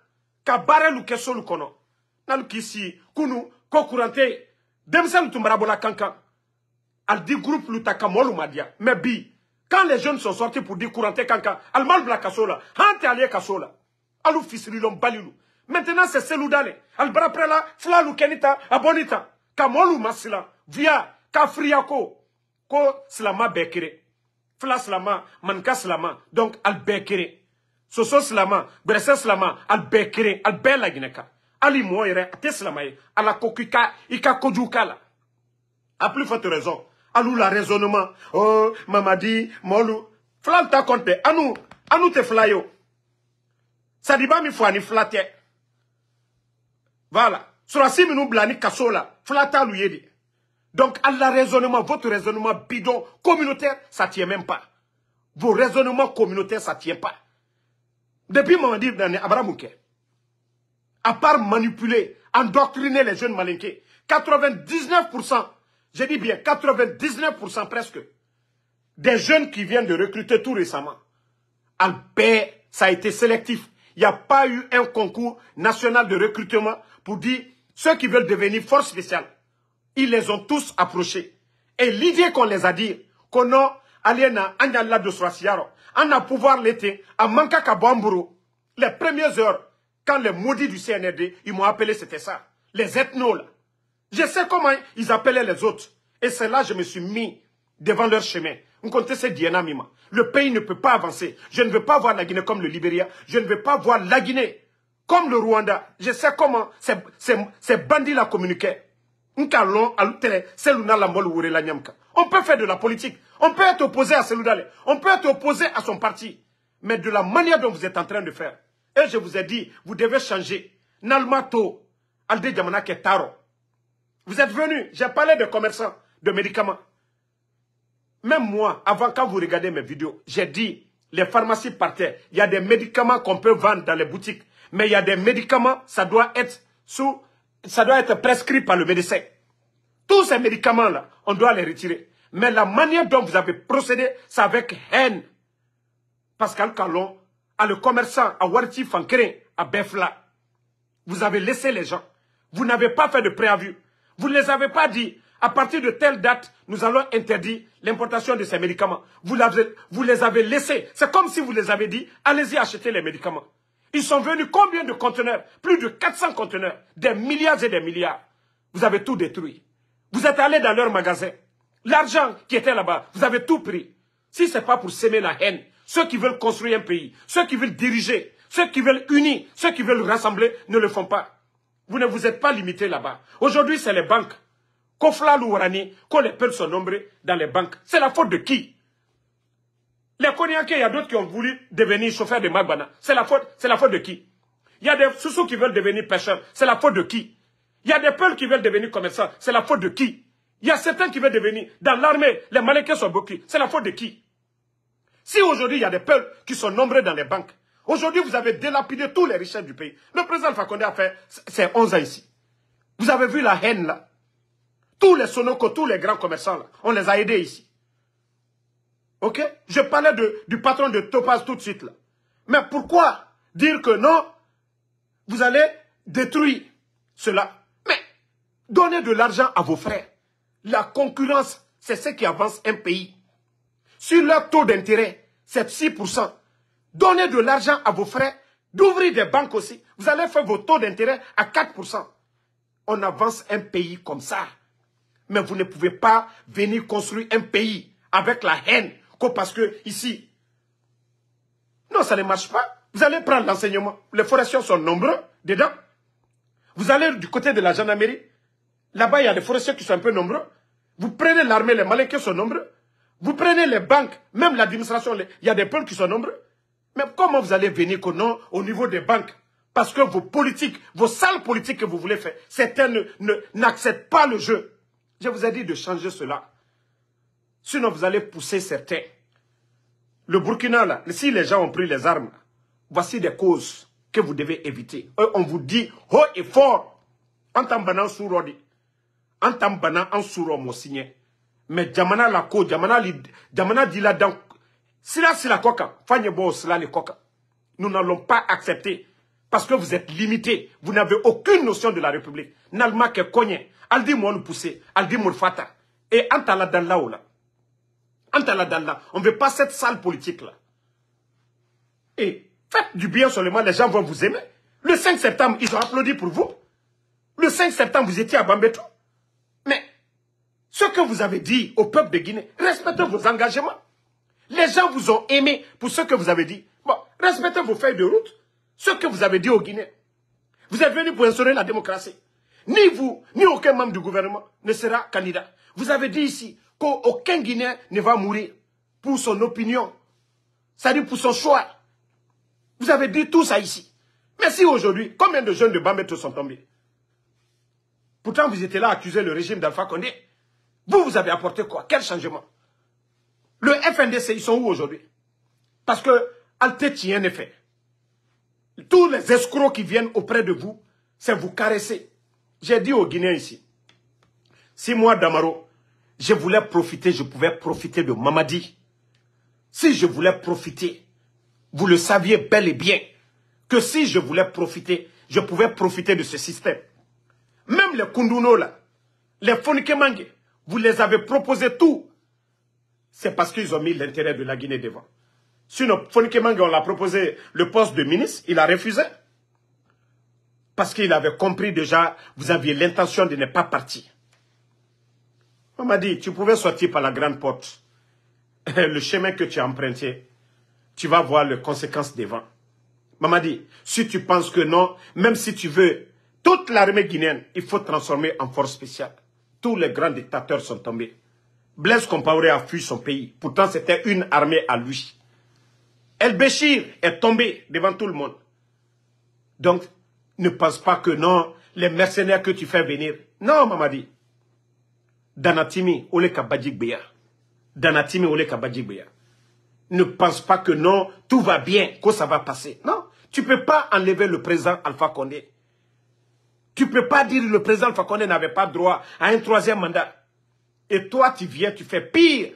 ka baarɛlu kɛ solu kɔnɔ kunu ko kurante denmisɛnw kanka. bara kanka di groupe l'utaka molu madiya bi quand les jeunes sont sortis pour dire kurante kanka al mal bila hante la han tɛ ali ye kaso la maintenant c'est selou dale al bara pɛrɛ la masila via kafriako ko slama silama bɛɛ kere manka donc al bɛɛ soso so gbɛrɛsɛ silama ali al kelen ali bɛɛ ali kan hali a ala plus forte raison Alou la raisonnement oh mamadi Molu. fila ta Anou, anu nous, te fila ye o sadiba mi fɔ ani voilà sur la bila blani kaso la fila donc à la raisonnement votre raisonnement bidon communautaire ça tient même pas vos raisonnements communautaires ça tient pas depuis Abraham Abrahamouke, à part manipuler, endoctriner les jeunes malinqués, 99%, j'ai dit bien 99% presque, des jeunes qui viennent de recruter tout récemment, Albert, ça a été sélectif. Il n'y a pas eu un concours national de recrutement pour dire ceux qui veulent devenir force spéciale. Ils les ont tous approchés. Et l'idée qu'on les a dit, qu'on a aliena Angala de en a pouvoir l'été, à Manka les premières heures, quand les maudits du CNRD, ils m'ont appelé, c'était ça. Les ethnos, Je sais comment ils appelaient les autres. Et c'est là que je me suis mis devant leur chemin. On comptait ces dynamiques. Le pays ne peut pas avancer. Je ne veux pas voir la Guinée comme le Libéria. Je ne veux pas voir la Guinée comme le Rwanda. Je sais comment ces, ces bandits-là communiquaient. On peut faire de la politique. On peut être opposé à d'Allé, On peut être opposé à son parti. Mais de la manière dont vous êtes en train de faire. Et je vous ai dit, vous devez changer. Nalmato, Alde Taro. Vous êtes venus, j'ai parlé de commerçants, de médicaments. Même moi, avant quand vous regardez mes vidéos, j'ai dit, les pharmacies partaient. Il y a des médicaments qu'on peut vendre dans les boutiques. Mais il y a des médicaments, ça doit être sous, ça doit être prescrit par le médecin. Tous ces médicaments-là, on doit les retirer. Mais la manière dont vous avez procédé, c'est avec haine. Pascal Calon, à le commerçant, à Warti à Befla. Vous avez laissé les gens. Vous n'avez pas fait de préavis. Vous ne les avez pas dit. À partir de telle date, nous allons interdire l'importation de ces médicaments. Vous, les avez laissés. C'est comme si vous les avez dit, allez-y acheter les médicaments. Ils sont venus combien de conteneurs Plus de 400 conteneurs. Des milliards et des milliards. Vous avez tout détruit. Vous êtes allé dans leur magasin. L'argent qui était là-bas, vous avez tout pris. Si ce n'est pas pour semer la haine, ceux qui veulent construire un pays, ceux qui veulent diriger, ceux qui veulent unir, ceux qui veulent rassembler, ne le font pas. Vous ne vous êtes pas limité là-bas. Aujourd'hui, c'est les banques. Kofla Lourani, quand les peuples sont nombreux dans les banques. C'est la faute de qui Les Konyakés, il y a d'autres qui ont voulu devenir chauffeurs de Magbana. C'est la faute, la faute de qui Il y a des Soussous qui veulent devenir pêcheurs. C'est la faute de qui Il y a des peuples qui veulent devenir commerçants. C'est la faute de qui il y a certains qui veulent devenir. Dans l'armée, les maléquins sont beaucoup C'est la faute de qui Si aujourd'hui, il y a des peuples qui sont nombreux dans les banques, aujourd'hui, vous avez délapidé tous les richesses du pays. Le président Fakonde a fait ses 11 ans ici. Vous avez vu la haine là Tous les Sonoko, tous les grands commerçants là, on les a aidés ici. Ok Je parlais du patron de Topaz tout de suite là. Mais pourquoi dire que non, vous allez détruire cela Mais donnez de l'argent à vos frères. La concurrence, c'est ce qui avance un pays. Sur leur taux d'intérêt, c'est 6%. Donnez de l'argent à vos frères, d'ouvrir des banques aussi. Vous allez faire vos taux d'intérêt à 4%. On avance un pays comme ça. Mais vous ne pouvez pas venir construire un pays avec la haine. Que parce que ici, non, ça ne marche pas. Vous allez prendre l'enseignement. Les forestiers sont nombreux dedans. Vous allez du côté de la gendarmerie. Là-bas, il y a des forestiers qui sont un peu nombreux. Vous prenez l'armée, les qui sont nombreux. Vous prenez les banques, même l'administration, il y a des peuples qui sont nombreux. Mais comment vous allez venir au niveau des banques Parce que vos politiques, vos sales politiques que vous voulez faire, certains n'acceptent pas le jeu. Je vous ai dit de changer cela. Sinon, vous allez pousser certains. Le Burkina, là, si les gens ont pris les armes, voici des causes que vous devez éviter. Euh, on vous dit haut et fort, en banan, sous Rodi. En tant bana en surɔ mɔ si jamana la ko jamana li jamana di la dan Cela, c'est la coca. fa ɲɛ le nous n'allons pas accepter parce que vous êtes limités. vous n'avez aucune notion de la république n'alma que kɔɲɛ aldi nous pousser aldi fata. et an dan on veut pas cette salle politique là et faites du bien seulement les gens vont vous aimer le 5 septembre ils ont applaudi pour vous le 5 septembre vous étiez à Bambetou ce que vous avez dit au peuple de Guinée, respectez vos engagements. Les gens vous ont aimé pour ce que vous avez dit. Bon, respectez vos feuilles de route, ce que vous avez dit au Guinée... Vous êtes venu pour instaurer la démocratie. Ni vous, ni aucun membre du gouvernement ne sera candidat. Vous avez dit ici qu'aucun Guinéen ne va mourir pour son opinion, c'est-à-dire pour son choix. Vous avez dit tout ça ici. Mais si aujourd'hui, combien de jeunes de Bameto sont tombés Pourtant, vous étiez là à accuser le régime d'Alpha Condé. Vous, vous avez apporté quoi Quel changement Le FNDC, ils sont où aujourd'hui Parce que tient en effet. Tous les escrocs qui viennent auprès de vous, c'est vous caresser. J'ai dit aux Guinéens ici, si moi, Damaro, je voulais profiter, je pouvais profiter de Mamadi. Si je voulais profiter, vous le saviez bel et bien, que si je voulais profiter, je pouvais profiter de ce système. Même les Kunduno là, les Fonikemangé. Vous les avez proposé tout. C'est parce qu'ils ont mis l'intérêt de la Guinée devant. Sinon, Fonike on l'a proposé le poste de ministre, il a refusé. Parce qu'il avait compris déjà, vous aviez l'intention de ne pas partir. On m'a dit, tu pouvais sortir par la grande porte. Le chemin que tu as emprunté, tu vas voir les conséquences devant. Maman dit, si tu penses que non, même si tu veux toute l'armée guinéenne, il faut transformer en force spéciale. Tous les grands dictateurs sont tombés. Blaise Compaoré a fui son pays. Pourtant, c'était une armée à lui. El-Béchir est tombé devant tout le monde. Donc, ne pense pas que non, les mercenaires que tu fais venir. Non, Mamadi. Danatimi, Oleka Danatimi, Oleka Ne pense pas que non, tout va bien, que ça va passer. Non, tu ne peux pas enlever le président Alpha Condé. Tu ne peux pas dire le président Fakonde n'avait pas droit à un troisième mandat. Et toi, tu viens, tu fais pire.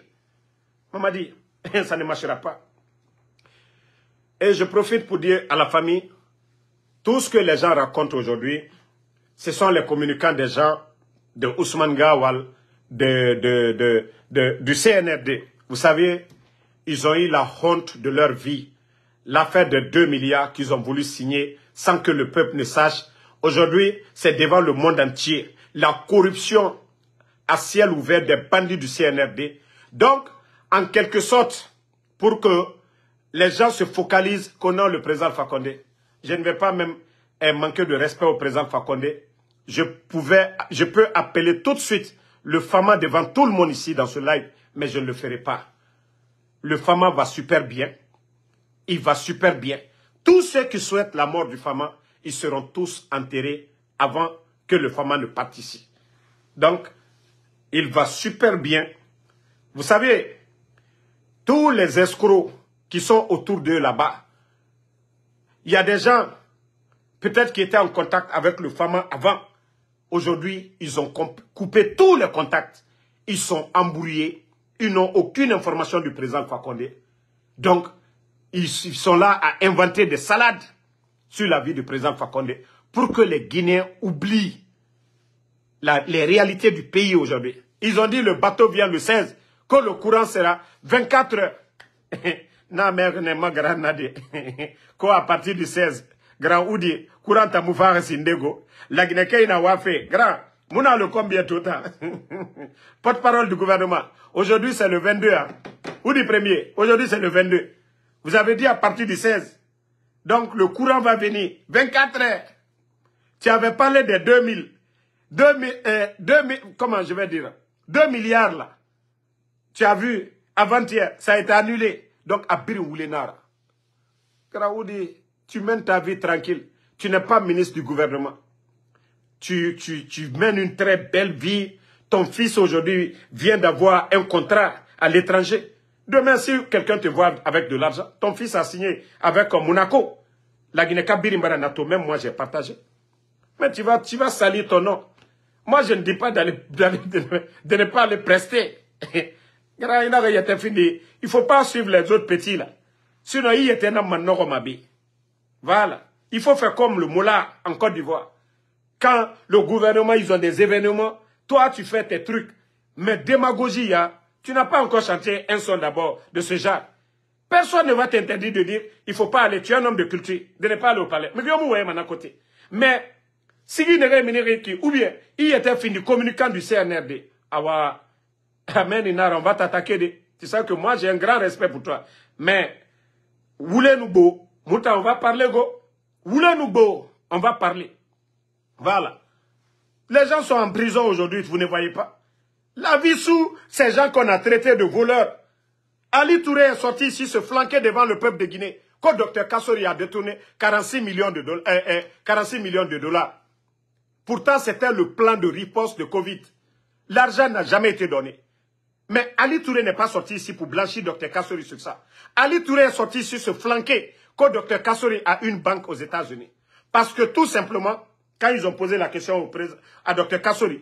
m'a dit, ça ne marchera pas. Et je profite pour dire à la famille, tout ce que les gens racontent aujourd'hui, ce sont les communicants des gens de Ousmane Gawal, de, de, du CNRD. Vous savez, ils ont eu la honte de leur vie. L'affaire de 2 milliards qu'ils ont voulu signer sans que le peuple ne sache Aujourd'hui, c'est devant le monde entier. La corruption à ciel ouvert des bandits du CNRD. Donc, en quelque sorte, pour que les gens se focalisent connant le président Fakonde, je ne vais pas même eh, manquer de respect au président Fakonde. Je, pouvais, je peux appeler tout de suite le FAMA devant tout le monde ici dans ce live, mais je ne le ferai pas. Le FAMA va super bien. Il va super bien. Tous ceux qui souhaitent la mort du FAMA, ils seront tous enterrés avant que le Fama ne participe. Donc, il va super bien. Vous savez, tous les escrocs qui sont autour d'eux là-bas, il y a des gens, peut-être qui étaient en contact avec le Fama avant. Aujourd'hui, ils ont coupé tous les contacts. Ils sont embrouillés. Ils n'ont aucune information du président Fakonde. Donc, ils sont là à inventer des salades sur la vie du président Fakonde pour que les Guinéens oublient les réalités du pays aujourd'hui. Ils ont dit le bateau vient le 16, que le courant sera 24 heures. Non, mais à partir du 16, grand Oudi, courant à et Sindego, la Guinée n'a pas fait, grand, Mouna le combien tout temps Porte-parole du gouvernement, aujourd'hui c'est le 22, hein. Oudi premier, aujourd'hui c'est le 22. Vous avez dit à partir du 16, donc le courant va venir. 24 heures. Tu avais parlé des 2000. 2000, euh, comment je vais dire 2 milliards là. Tu as vu, avant-hier, ça a été annulé. Donc à Biroulinara. Karaoudi, tu mènes ta vie tranquille. Tu n'es pas ministre du gouvernement. tu, tu mènes une très belle vie. Ton fils aujourd'hui vient d'avoir un contrat à l'étranger. Demain, si quelqu'un te voit avec de l'argent, ton fils a signé avec euh, Monaco. La guinée cabirimbaranato même moi, j'ai partagé. Mais tu vas, tu vas salir ton nom. Moi, je ne dis pas de, ne pas aller prester. Il faut pas suivre les autres petits, là. Sinon, il y a un homme Voilà. Il faut faire comme le Moula en Côte d'Ivoire. Quand le gouvernement, ils ont des événements, toi, tu fais tes trucs. Mais démagogie, il y a tu n'as pas encore chanté un son d'abord de ce genre. Personne ne va t'interdire de dire, il ne faut pas aller, tu es un homme de culture, de ne pas aller au palais. Mais côté. Mais, si il n'est pas ou bien, il était fini communicant du CNRD. Awa, Amen, on va t'attaquer. Tu sais que moi, j'ai un grand respect pour toi. Mais, voulez-nous beau, on va parler, go. Voulez-nous beau, on va parler. Voilà. Les gens sont en prison aujourd'hui, vous ne voyez pas. La vie sous ces gens qu'on a traités de voleurs. Ali Touré est sorti ici se flanquer devant le peuple de Guinée. Quand Dr Kassori a détourné 46 euh, euh, millions de, dollars, Pourtant, c'était le plan de riposte de Covid. L'argent n'a jamais été donné. Mais Ali Touré n'est pas sorti ici pour blanchir Dr Kassori sur ça. Ali Touré est sorti ici se flanquer quand Dr Kassori a une banque aux États-Unis. Parce que tout simplement, quand ils ont posé la question au à Dr Kassori,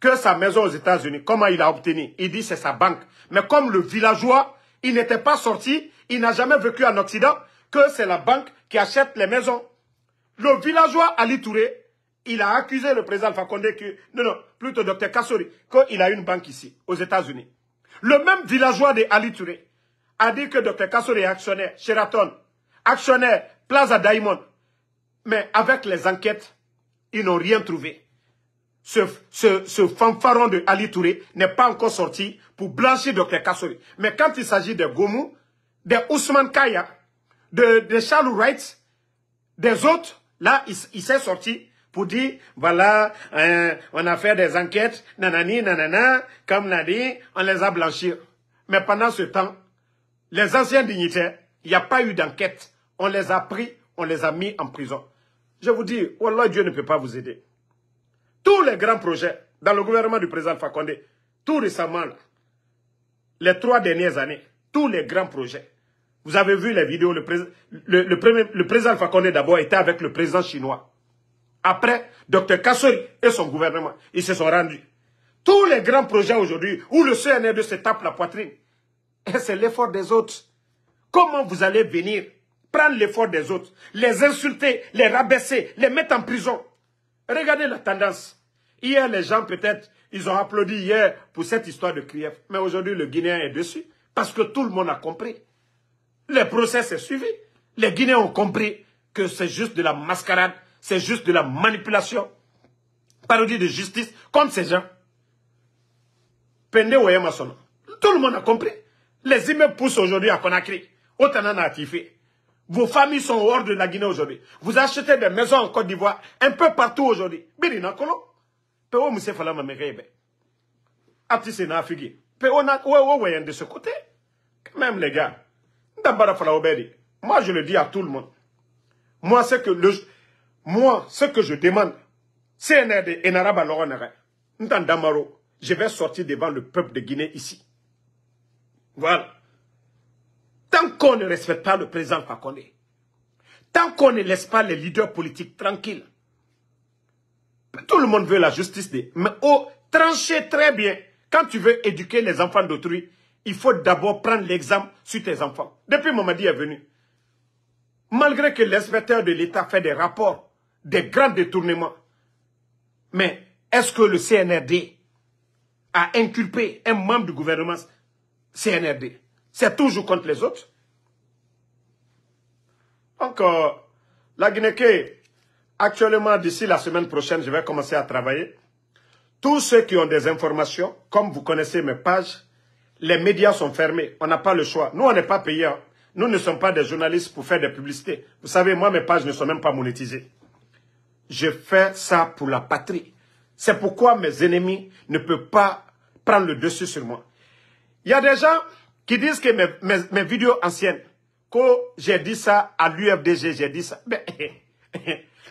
que sa maison aux États-Unis. Comment il a obtenu Il dit c'est sa banque. Mais comme le villageois, il n'était pas sorti, il n'a jamais vécu en Occident, que c'est la banque qui achète les maisons. Le villageois Ali Touré, il a accusé le président Alpha que, non, non, plutôt Dr Kassori, qu'il a une banque ici, aux États-Unis. Le même villageois de Ali Touré a dit que Dr Kassori est actionnaire, Sheraton, actionnaire, Plaza Diamond. Mais avec les enquêtes, ils n'ont rien trouvé ce, ce, fanfaron de Ali Touré n'est pas encore sorti pour blanchir Dr Kassori. Mais quand il s'agit de Gomu, de Ousmane Kaya, de, Charles Wright, des autres, là, il, s'est sorti pour dire, voilà, hein, on a fait des enquêtes, nanani, nanana, comme l'a dit, on les a blanchis. Mais pendant ce temps, les anciens dignitaires, il n'y a pas eu d'enquête. On les a pris, on les a mis en prison. Je vous dis, Wallah, Dieu ne peut pas vous aider. Tous les grands projets dans le gouvernement du président Fakonde, tout récemment, les trois dernières années, tous les grands projets. Vous avez vu les vidéos, le, le, président Fakonde d'abord était avec le président chinois. Après, Dr Kassori et son gouvernement, ils se sont rendus. Tous les grands projets aujourd'hui où le CNR2 se tape la poitrine, c'est l'effort des autres. Comment vous allez venir prendre l'effort des autres, les insulter, les rabaisser, les mettre en prison Regardez la tendance. Hier, les gens, peut-être, ils ont applaudi hier pour cette histoire de Kiev. Mais aujourd'hui, le Guinéen est dessus. Parce que tout le monde a compris. Le procès s'est suivi. Les Guinéens ont compris que c'est juste de la mascarade. C'est juste de la manipulation. Parodie de justice contre ces gens. Pende Tout le monde a compris. Les immeubles poussent aujourd'hui à Conakry. Autant en a vos familles sont hors de la Guinée aujourd'hui. Vous achetez des maisons en Côte d'Ivoire, un peu partout aujourd'hui. Biri Nakolo. peu ou o mousse fala mame rebe. Ati c'est na afigi. Peu de ce côté. Même les gars. Moi, je le dis à tout le monde. Moi, ce que le, moi, ce que je demande, c'est un aide, arabe à Ndamaro, je vais sortir devant le peuple de Guinée ici. Voilà. Tant qu'on ne respecte pas le président Fakonde, tant qu'on ne laisse pas les leaders politiques tranquilles, ben, tout le monde veut la justice. Des... Mais oh, trancher très bien. Quand tu veux éduquer les enfants d'autrui, il faut d'abord prendre l'exemple sur tes enfants. Depuis Mamadi est venu, malgré que l'inspecteur de l'État fait des rapports, des grands détournements, mais est-ce que le CNRD a inculpé un membre du gouvernement CNRD c'est toujours contre les autres. Donc, euh, la Guinée, actuellement, d'ici la semaine prochaine, je vais commencer à travailler. Tous ceux qui ont des informations, comme vous connaissez mes pages, les médias sont fermés. On n'a pas le choix. Nous, on n'est pas payés. Hein. Nous ne sommes pas des journalistes pour faire des publicités. Vous savez, moi, mes pages ne sont même pas monétisées. Je fais ça pour la patrie. C'est pourquoi mes ennemis ne peuvent pas prendre le dessus sur moi. Il y a des gens qui disent que mes, vidéos anciennes, que j'ai dit ça à l'UFDG, j'ai dit ça.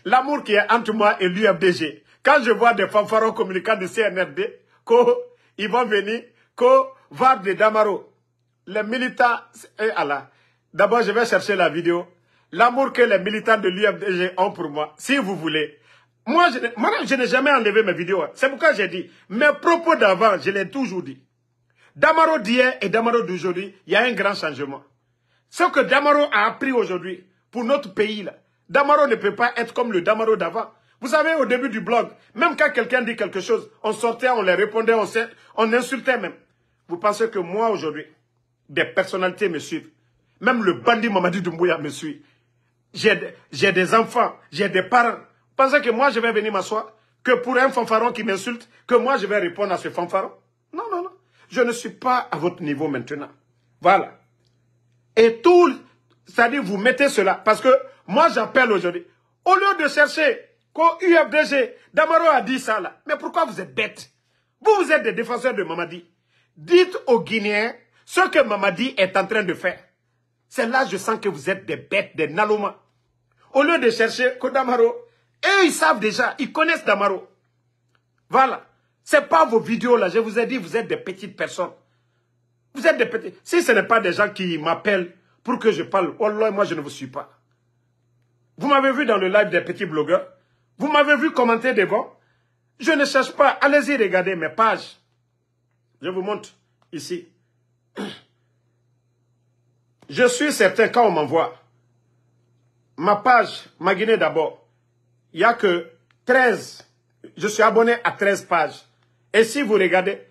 l'amour qui est entre moi et l'UFDG, quand je vois des fanfarons communicants de CNRD, qu'ils vont venir, voir des des Damaro, les militants, et eh, D'abord, je vais chercher la vidéo. L'amour que les militants de l'UFDG ont pour moi, si vous voulez. Moi, je, moi, je n'ai jamais enlevé mes vidéos. Hein. C'est pourquoi j'ai dit, mes propos d'avant, je l'ai toujours dit. Damaro d'hier et Damaro d'aujourd'hui, il y a un grand changement. Ce que Damaro a appris aujourd'hui pour notre pays, là, Damaro ne peut pas être comme le Damaro d'avant. Vous savez, au début du blog, même quand quelqu'un dit quelque chose, on sortait, on les répondait, on, insultait même. Vous pensez que moi, aujourd'hui, des personnalités me suivent. Même le bandit Mamadi Doumbouya me suit. J'ai des enfants, j'ai des parents. Vous pensez que moi, je vais venir m'asseoir Que pour un fanfaron qui m'insulte, que moi, je vais répondre à ce fanfaron non, non. Je ne suis pas à votre niveau maintenant. Voilà. Et tout, c'est-à-dire vous mettez cela. Parce que moi j'appelle aujourd'hui. Au lieu de chercher qu'au UFDG, Damaro a dit ça là. Mais pourquoi vous êtes bêtes Vous, vous êtes des défenseurs de Mamadi. Dites aux Guinéens ce que Mamadi est en train de faire. C'est là que je sens que vous êtes des bêtes, des Naloma. Au lieu de chercher que Damaro, eux ils savent déjà, ils connaissent Damaro. Voilà n'est pas vos vidéos là. Je vous ai dit, vous êtes des petites personnes. Vous êtes des petites. Si ce n'est pas des gens qui m'appellent pour que je parle, oh là, moi je ne vous suis pas. Vous m'avez vu dans le live des petits blogueurs. Vous m'avez vu commenter devant. Je ne cherche pas. Allez-y regarder mes pages. Je vous montre ici. Je suis certain quand on m'envoie ma page, ma Guinée d'abord, il n'y a que 13. Je suis abonné à 13 pages. Et si vous regardez,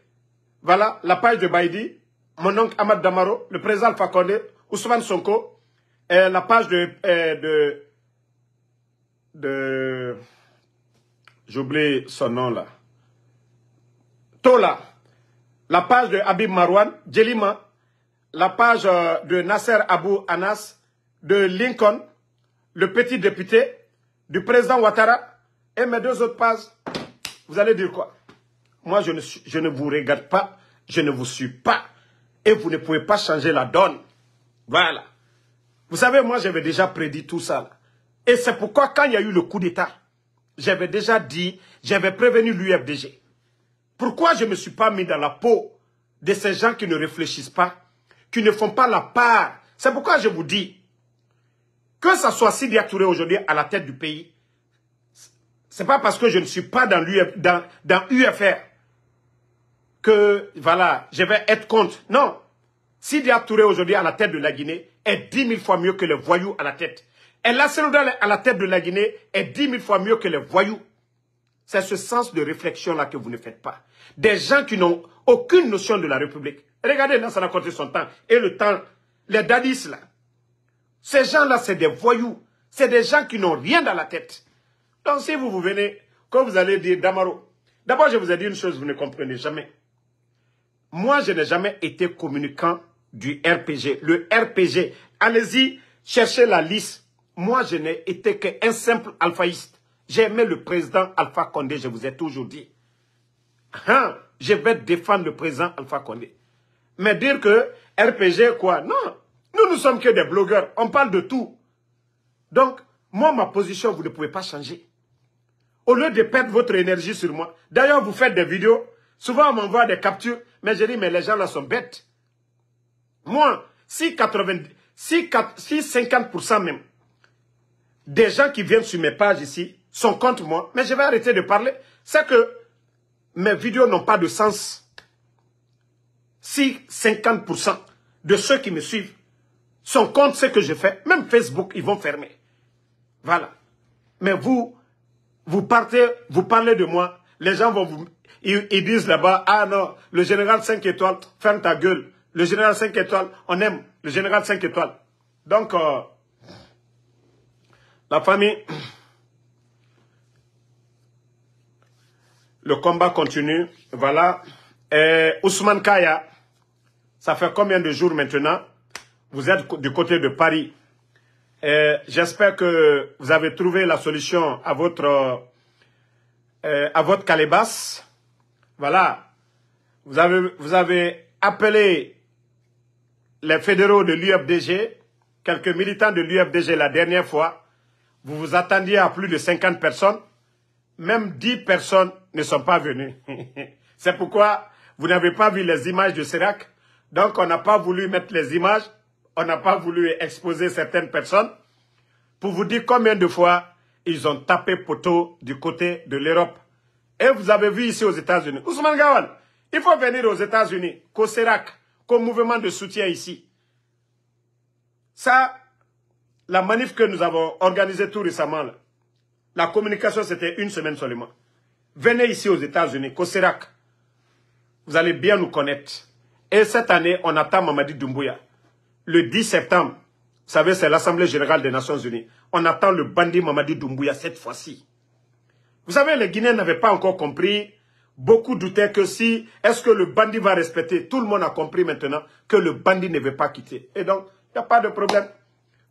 voilà la page de Baïdi, mon oncle Ahmad Damaro, le président Fakonde, Ousmane Sonko, et la page de... Euh, de, J'oublie son nom là. Tola, la page de Habib Marwan, Djelima, la page euh, de Nasser Abou Anas, de Lincoln, le petit député, du président Ouattara, et mes deux autres pages, vous allez dire quoi moi, je ne, vous regarde pas, je ne vous suis pas. Et vous ne pouvez pas changer la donne. Voilà. Vous savez, moi, j'avais déjà prédit tout ça. Et c'est pourquoi, quand il y a eu le coup d'État, j'avais déjà dit, j'avais prévenu l'UFDG. Pourquoi je ne me suis pas mis dans la peau de ces gens qui ne réfléchissent pas, qui ne font pas la part C'est pourquoi je vous dis, que ça soit Sidi Touré aujourd'hui à la tête du pays, c'est pas parce que je ne suis pas dans, l'UFR. dans, que, voilà, je vais être contre. Non. Sidi Touré aujourd'hui à la tête de la Guinée est dix mille fois mieux que les voyous à la tête. Et la à la tête de la Guinée est dix mille fois mieux que les voyous. C'est ce sens de réflexion-là que vous ne faites pas. Des gens qui n'ont aucune notion de la République. Regardez, là, ça a compté son temps. Et le temps, les dadis, là. Ces gens-là, c'est des voyous. C'est des gens qui n'ont rien dans la tête. Donc, si vous vous venez, quand vous allez dire Damaro, d'abord, je vous ai dit une chose, vous ne comprenez jamais. Moi, je n'ai jamais été communicant du RPG. Le RPG, allez-y, cherchez la liste. Moi, je n'ai été qu'un simple alphaïste. J'ai le président Alpha Condé, je vous ai toujours dit. Hein? Je vais défendre le président Alpha Condé. Mais dire que RPG, quoi, non. Nous, nous sommes que des blogueurs. On parle de tout. Donc, moi, ma position, vous ne pouvez pas changer. Au lieu de perdre votre énergie sur moi. D'ailleurs, vous faites des vidéos Souvent, on m'envoie des captures, mais je dis, mais les gens là sont bêtes. Moi, si, 50% même des gens qui viennent sur mes pages ici sont contre moi, mais je vais arrêter de parler, c'est que mes vidéos n'ont pas de sens. Si 50% de ceux qui me suivent sont contre ce que je fais, même Facebook, ils vont fermer. Voilà. Mais vous, vous partez, vous parlez de moi, les gens vont vous, ils, disent là-bas, ah non, le général 5 étoiles, ferme ta gueule. Le général 5 étoiles, on aime le général 5 étoiles. Donc, euh, la famille, le combat continue. Voilà. Ousmane Kaya, ça fait combien de jours maintenant Vous êtes du côté de Paris. J'espère que vous avez trouvé la solution à votre, euh, à votre calebasse. Voilà. Vous avez, vous avez appelé les fédéraux de l'UFDG, quelques militants de l'UFDG la dernière fois. Vous vous attendiez à plus de 50 personnes. Même 10 personnes ne sont pas venues. C'est pourquoi vous n'avez pas vu les images de Serac. Donc, on n'a pas voulu mettre les images. On n'a pas voulu exposer certaines personnes pour vous dire combien de fois ils ont tapé poteau du côté de l'Europe. Et vous avez vu ici aux États-Unis. Ousmane Gawal, il faut venir aux États-Unis, qu'au comme mouvement de soutien ici. Ça, la manif que nous avons organisée tout récemment, la communication, c'était une semaine seulement. Venez ici aux États-Unis, qu'au Vous allez bien nous connaître. Et cette année, on attend Mamadi Doumbouya. Le 10 septembre, vous savez, c'est l'Assemblée générale des Nations Unies. On attend le bandit Mamadi Doumbouya cette fois-ci. Vous savez, les Guinéens n'avaient pas encore compris. Beaucoup doutaient que si, est-ce que le bandit va respecter Tout le monde a compris maintenant que le bandit ne veut pas quitter. Et donc, il n'y a pas de problème.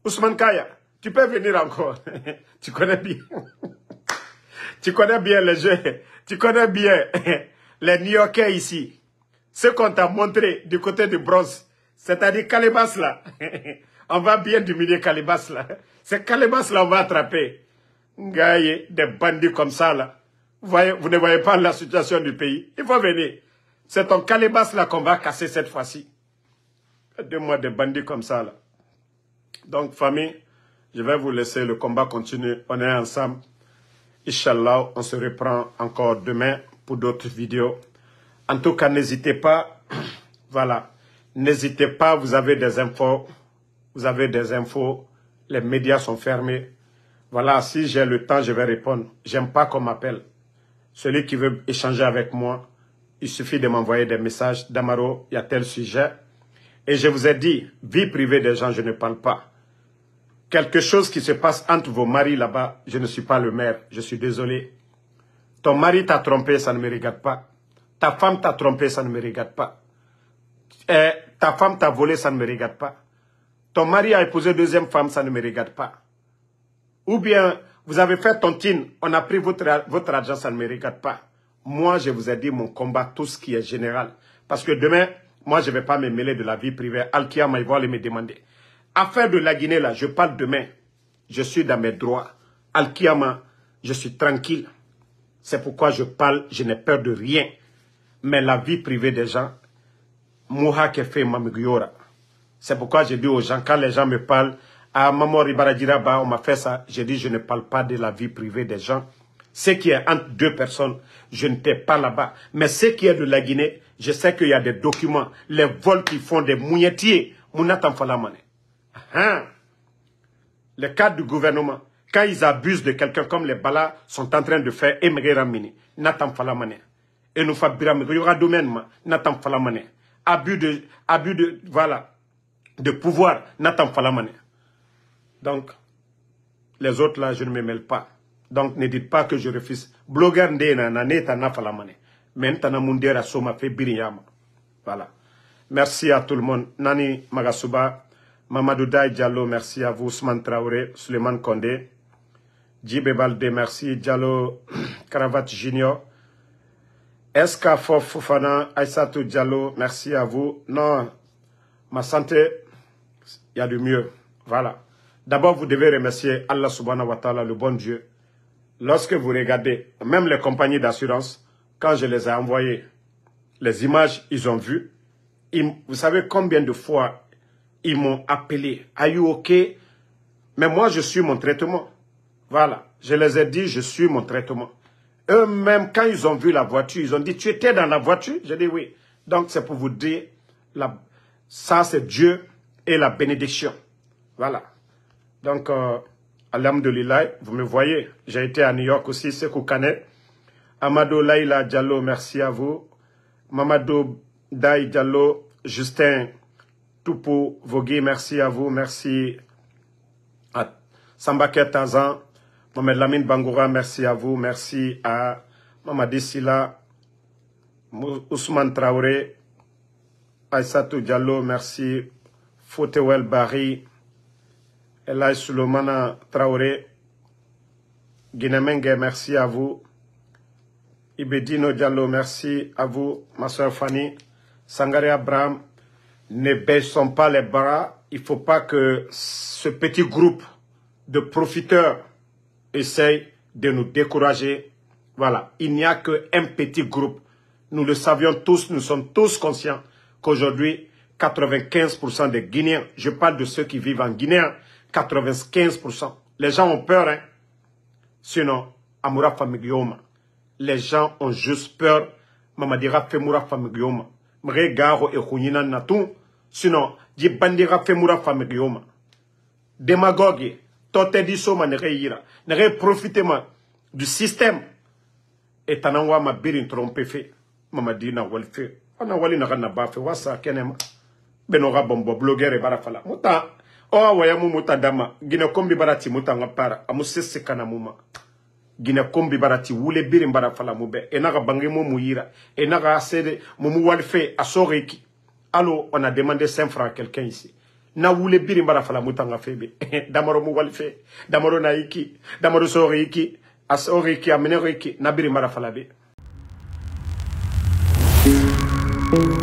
Ousmane Kaya, tu peux venir encore. tu connais bien. tu connais bien les jeux. Tu connais bien les New-Yorkais ici. Ce qu'on t'a montré du côté de Bronze, c'est-à-dire Calibas là. on va bien diminuer Calibas là. C'est Calibas là on va attraper. Ngaye, des bandits comme ça, là. vous ne voyez pas la situation du pays. Il faut venir. C'est ton calibas là qu'on va casser cette fois-ci. Deux mois de bandits comme ça, là. Donc, famille, je vais vous laisser. Le combat continuer On est ensemble. Inch'Allah, on se reprend encore demain pour d'autres vidéos. En tout cas, n'hésitez pas. voilà. N'hésitez pas, vous avez des infos. Vous avez des infos. Les médias sont fermés. Voilà, si j'ai le temps, je vais répondre. J'aime pas qu'on m'appelle. Celui qui veut échanger avec moi, il suffit de m'envoyer des messages. Damaro, il y a tel sujet. Et je vous ai dit, vie privée des gens, je ne parle pas. Quelque chose qui se passe entre vos maris là-bas, je ne suis pas le maire, je suis désolé. Ton mari t'a trompé, ça ne me regarde pas. Ta femme t'a trompé, ça ne me regarde pas. Eh, ta femme t'a volé, ça ne me regarde pas. Ton mari a épousé deuxième femme, ça ne me regarde pas. Ou bien, vous avez fait tontine, on a pris votre, votre argent, ça ne me regarde pas. Moi, je vous ai dit mon combat, tout ce qui est général. Parce que demain, moi, je ne vais pas me mêler de la vie privée. ils va aller me demander. Affaire de la Guinée, là, je parle demain. Je suis dans mes droits. Alkiama, je suis tranquille. C'est pourquoi je parle, je n'ai peur de rien. Mais la vie privée des gens, C'est pourquoi je dis aux gens, quand les gens me parlent, à Mamori on m'a fait ça. J'ai dit, je ne parle pas de la vie privée des gens. Ce qui est entre deux personnes, je ne t'ai pas là-bas. Mais ce qui est de la Guinée, je sais qu'il y a des documents, les vols qui font des mouilletiers. Hein? Le cadre du gouvernement, quand ils abusent de quelqu'un comme les balas sont en train de faire Emre Ramini, Nathan Falamane. Et nous fabriquons, il y aura domaine, Nathan Falamane. Abus de, abus de, voilà, de pouvoir, Nathan Falamane. Donc, les autres là, je ne me mêle pas. Donc, ne dites pas que je refuse. Blogueur ndena na neta na falamane. Men mundera soma Voilà. Merci à tout le monde. Nani Magasuba, Mamadou Diallo, merci à vous. Ousmane Traoré, Suleiman Kondé, Djibé Balde, merci. Diallo Cravate Junior, Eskafofufana, fufana, Aïssatou Diallo, merci à vous. Non, ma santé, il y a du mieux. Voilà. D'abord, vous devez remercier Allah subhanahu wa ta'ala, le bon Dieu. Lorsque vous regardez, même les compagnies d'assurance, quand je les ai envoyées, les images, ils ont vu. vous savez combien de fois ils m'ont appelé. Are you okay? Mais moi, je suis mon traitement. Voilà. Je les ai dit, je suis mon traitement. Eux-mêmes, quand ils ont vu la voiture, ils ont dit, tu étais dans la voiture? J'ai dit oui. Donc, c'est pour vous dire, ça, c'est Dieu et la bénédiction. Voilà. Donc, de euh, Alhamdulillah, vous me voyez. J'ai été à New York aussi, c'est Koukanet. Amado Laila Diallo, merci à vous. Mamadou Dai Diallo, Justin Tupou Vogui, merci à vous. Merci à Sambaket Tazan, Bangoura, merci à vous. Merci à Mamadisila. Ousmane Traoré, Aïssatou Diallo, merci. Fotewel Barry, Elay Sulomana Traoré, Guinemengue, merci à vous. Ibedino Diallo, merci à vous. Ma soeur Fanny, Sangare Abraham, ne baissons pas les bras. Il ne faut pas que ce petit groupe de profiteurs essaye de nous décourager. Voilà, il n'y a qu'un petit groupe. Nous le savions tous, nous sommes tous conscients qu'aujourd'hui, 95% des Guinéens, je parle de ceux qui vivent en Guinée, hein, 95%. Les gens ont peur, hein. Sinon, Amoura Famiglioma. Les gens ont juste peur. Mamadira Femura Famiglioma. Mregaro et na Natou. Sinon, di bandira Femura Famiglioma. Démagogue. Tote di soma reira, ne Nere du système. Et tananwa ma birin trompe fait, Mamadina walfe. a wali nagana fait. Wasa kenema. Benora bombo blogueur et barafala. Mouta. o awaya mu muta dama gina kombi barati muta nga para amu sesekana muma gina kombi barati wule biri mbara fala mube enaga bange mu muyira enaga asede mumu walfe asoreki alo on a demandé 5 francs à quelqu'un ici na wule biri mbara fala muta nga febe damaro mu walfe damaro na iki damaro soreki asoreki amenereki na biri mbara fala be Thank you.